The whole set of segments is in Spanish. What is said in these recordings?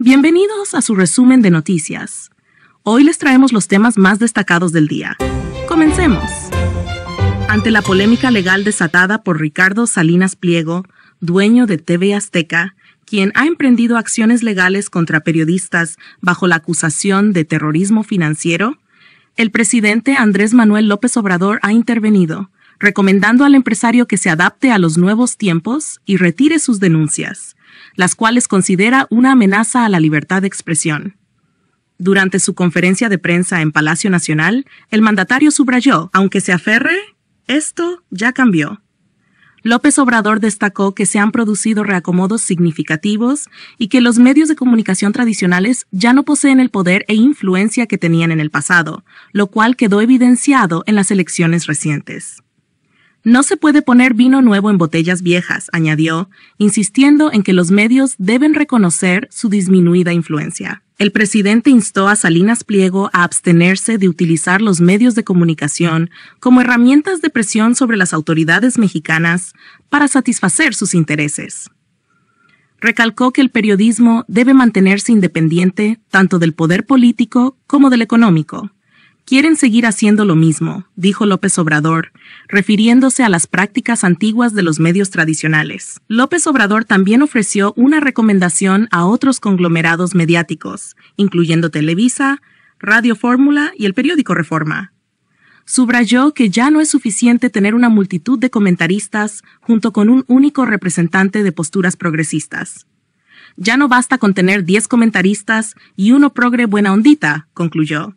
Bienvenidos a su resumen de noticias. Hoy les traemos los temas más destacados del día. Comencemos. Ante la polémica legal desatada por Ricardo Salinas Pliego, dueño de TV Azteca, quien ha emprendido acciones legales contra periodistas bajo la acusación de terrorismo financiero, el presidente Andrés Manuel López Obrador ha intervenido, recomendando al empresario que se adapte a los nuevos tiempos y retire sus denuncias las cuales considera una amenaza a la libertad de expresión. Durante su conferencia de prensa en Palacio Nacional, el mandatario subrayó, aunque se aferre, esto ya cambió. López Obrador destacó que se han producido reacomodos significativos y que los medios de comunicación tradicionales ya no poseen el poder e influencia que tenían en el pasado, lo cual quedó evidenciado en las elecciones recientes. No se puede poner vino nuevo en botellas viejas, añadió, insistiendo en que los medios deben reconocer su disminuida influencia. El presidente instó a Salinas Pliego a abstenerse de utilizar los medios de comunicación como herramientas de presión sobre las autoridades mexicanas para satisfacer sus intereses. Recalcó que el periodismo debe mantenerse independiente tanto del poder político como del económico Quieren seguir haciendo lo mismo, dijo López Obrador, refiriéndose a las prácticas antiguas de los medios tradicionales. López Obrador también ofreció una recomendación a otros conglomerados mediáticos, incluyendo Televisa, Radio Fórmula y el periódico Reforma. Subrayó que ya no es suficiente tener una multitud de comentaristas junto con un único representante de posturas progresistas. Ya no basta con tener 10 comentaristas y uno progre buena ondita, concluyó.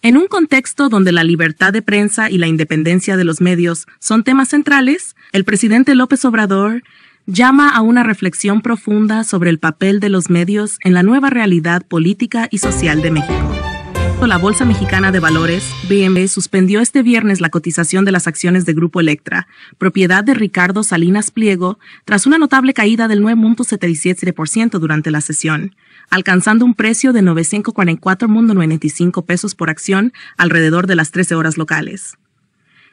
En un contexto donde la libertad de prensa y la independencia de los medios son temas centrales, el presidente López Obrador llama a una reflexión profunda sobre el papel de los medios en la nueva realidad política y social de México. La Bolsa Mexicana de Valores, BMV, suspendió este viernes la cotización de las acciones de Grupo Electra, propiedad de Ricardo Salinas Pliego, tras una notable caída del 9.77% durante la sesión, alcanzando un precio de 944.95 pesos por acción alrededor de las 13 horas locales.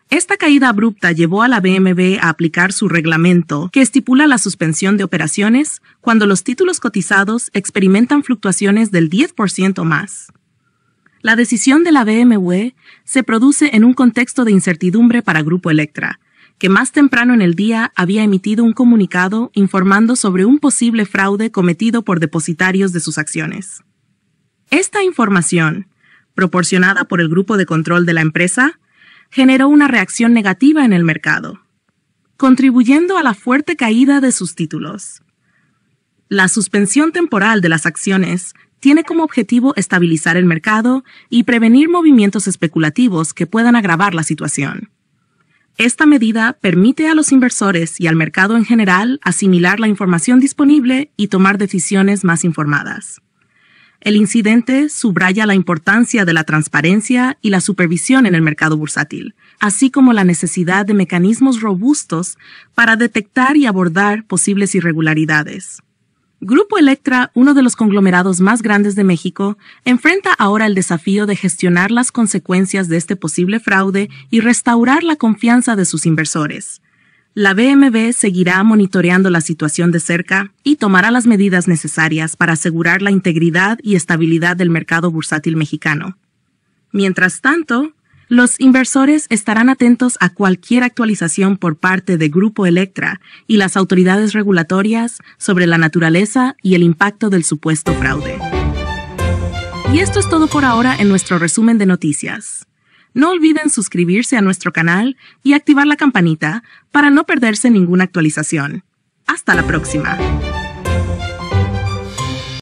Esta caída abrupta llevó a la BMB a aplicar su reglamento, que estipula la suspensión de operaciones cuando los títulos cotizados experimentan fluctuaciones del 10% más. La decisión de la BMW se produce en un contexto de incertidumbre para Grupo Electra, que más temprano en el día había emitido un comunicado informando sobre un posible fraude cometido por depositarios de sus acciones. Esta información, proporcionada por el grupo de control de la empresa, generó una reacción negativa en el mercado, contribuyendo a la fuerte caída de sus títulos. La suspensión temporal de las acciones tiene como objetivo estabilizar el mercado y prevenir movimientos especulativos que puedan agravar la situación. Esta medida permite a los inversores y al mercado en general asimilar la información disponible y tomar decisiones más informadas. El incidente subraya la importancia de la transparencia y la supervisión en el mercado bursátil, así como la necesidad de mecanismos robustos para detectar y abordar posibles irregularidades. Grupo Electra, uno de los conglomerados más grandes de México, enfrenta ahora el desafío de gestionar las consecuencias de este posible fraude y restaurar la confianza de sus inversores. La BMV seguirá monitoreando la situación de cerca y tomará las medidas necesarias para asegurar la integridad y estabilidad del mercado bursátil mexicano. Mientras tanto, los inversores estarán atentos a cualquier actualización por parte de Grupo Electra y las autoridades regulatorias sobre la naturaleza y el impacto del supuesto fraude. Y esto es todo por ahora en nuestro resumen de noticias. No olviden suscribirse a nuestro canal y activar la campanita para no perderse ninguna actualización. Hasta la próxima.